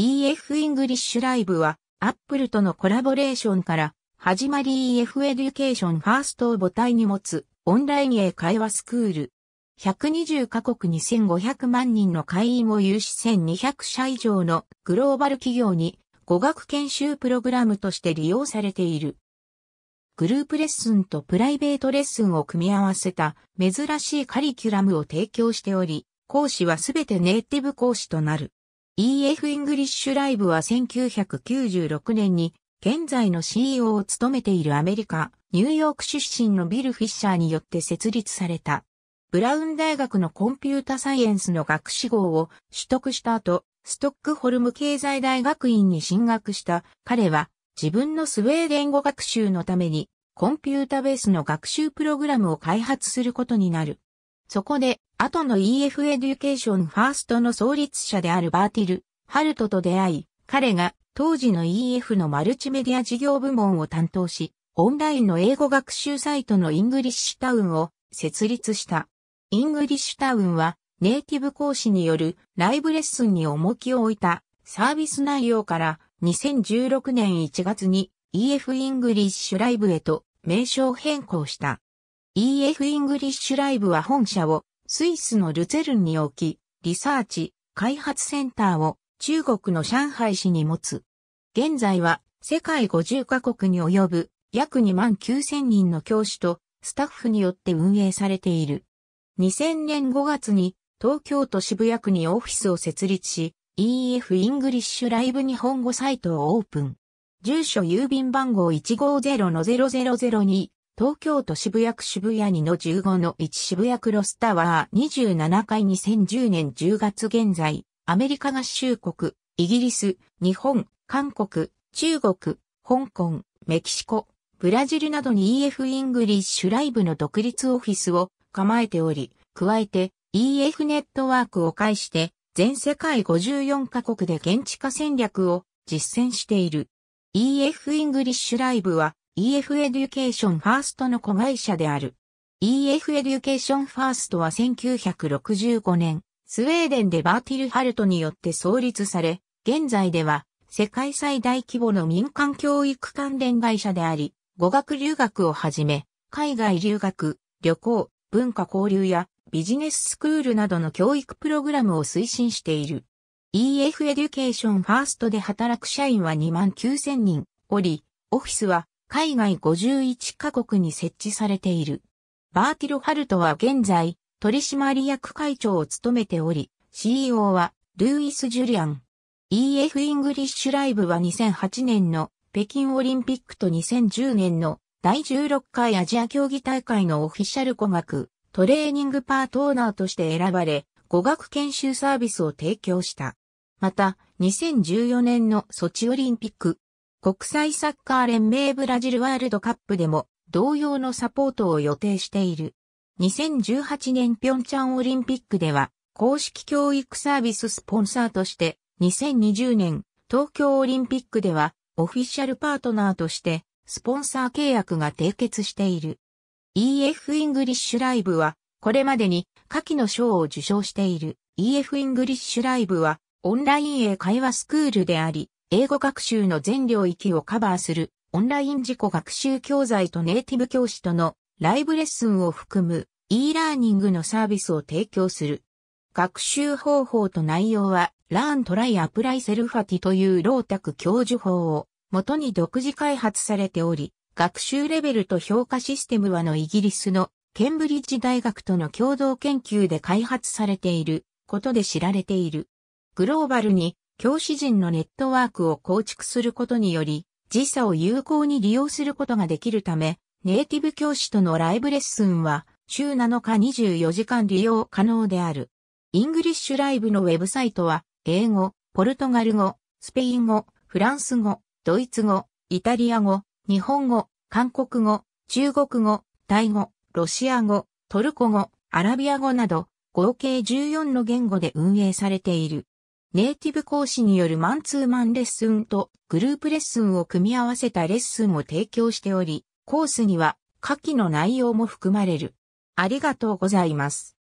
EF イングリッシュライブは、アップルとのコラボレーションから、始まり EF エデュケーションファーストを母体に持つ、オンライン英会話スクール。120カ国2500万人の会員を有し1200社以上のグローバル企業に語学研修プログラムとして利用されている。グループレッスンとプライベートレッスンを組み合わせた珍しいカリキュラムを提供しており、講師はすべてネイティブ講師となる。EF イングリッシュライブは1996年に現在の CEO を務めているアメリカ、ニューヨーク出身のビル・フィッシャーによって設立された。ブラウン大学のコンピュータサイエンスの学士号を取得した後、ストックホルム経済大学院に進学した彼は自分のスウェーデン語学習のためにコンピュータベースの学習プログラムを開発することになる。そこで、後の EF エデュケーションファーストの創立者であるバーティル・ハルトと出会い、彼が当時の EF のマルチメディア事業部門を担当し、オンラインの英語学習サイトのイングリッシュタウンを設立した。イングリッシュタウンはネイティブ講師によるライブレッスンに重きを置いたサービス内容から2016年1月に EF イングリッシュライブへと名称変更した。EF イングリッシュライブは本社をスイスのルツェルンに置き、リサーチ、開発センターを中国の上海市に持つ。現在は世界50カ国に及ぶ約2万9000人の教師とスタッフによって運営されている。2000年5月に東京都渋谷区にオフィスを設立し、EF イングリッシュライブ日本語サイトをオープン。住所郵便番号150-0002東京都渋谷区渋谷2の15の1渋谷クロスタワー27階2010年10月現在、アメリカ合衆国、イギリス、日本、韓国、中国、香港、メキシコ、ブラジルなどに EF イングリッシュライブの独立オフィスを構えており、加えて EF ネットワークを介して全世界54カ国で現地化戦略を実践している。EF イングリッシュライブは EF エデュケーションファーストの子会社である。EF エデュケーションファーストは1965年、スウェーデンでバーティルハルトによって創立され、現在では世界最大規模の民間教育関連会社であり、語学留学をはじめ、海外留学、旅行、文化交流やビジネススクールなどの教育プログラムを推進している。EF エデュケーションファーストで働く社員は2万9000人おり、オフィスは海外51カ国に設置されている。バーティルハルトは現在、取締役会長を務めており、CEO は、ルーイス・ジュリアン。EF イングリッシュライブは2008年の北京オリンピックと2010年の第16回アジア競技大会のオフィシャル語学トレーニングパートナーとして選ばれ、語学研修サービスを提供した。また、2014年のソチオリンピック、国際サッカー連盟ブラジルワールドカップでも同様のサポートを予定している。2018年ピョンチャンオリンピックでは公式教育サービススポンサーとして2020年東京オリンピックではオフィシャルパートナーとしてスポンサー契約が締結している。EF イングリッシュライブはこれまでに下記の賞を受賞している EF イングリッシュライブはオンライン英会話スクールであり英語学習の全領域をカバーするオンライン自己学習教材とネイティブ教師とのライブレッスンを含む e ラーニングのサービスを提供する。学習方法と内容は Learn Try Apply Selfati というロータク教授法を元に独自開発されており、学習レベルと評価システムはのイギリスのケンブリッジ大学との共同研究で開発されていることで知られている。グローバルに教師陣のネットワークを構築することにより、時差を有効に利用することができるため、ネイティブ教師とのライブレッスンは、週7日24時間利用可能である。イングリッシュライブのウェブサイトは、英語、ポルトガル語、スペイン語、フランス語、ドイツ語、イタリア語、日本語、韓国語、中国語、タイ語、ロシア語、トルコ語、アラビア語など、合計14の言語で運営されている。ネイティブ講師によるマンツーマンレッスンとグループレッスンを組み合わせたレッスンを提供しており、コースには下記の内容も含まれる。ありがとうございます。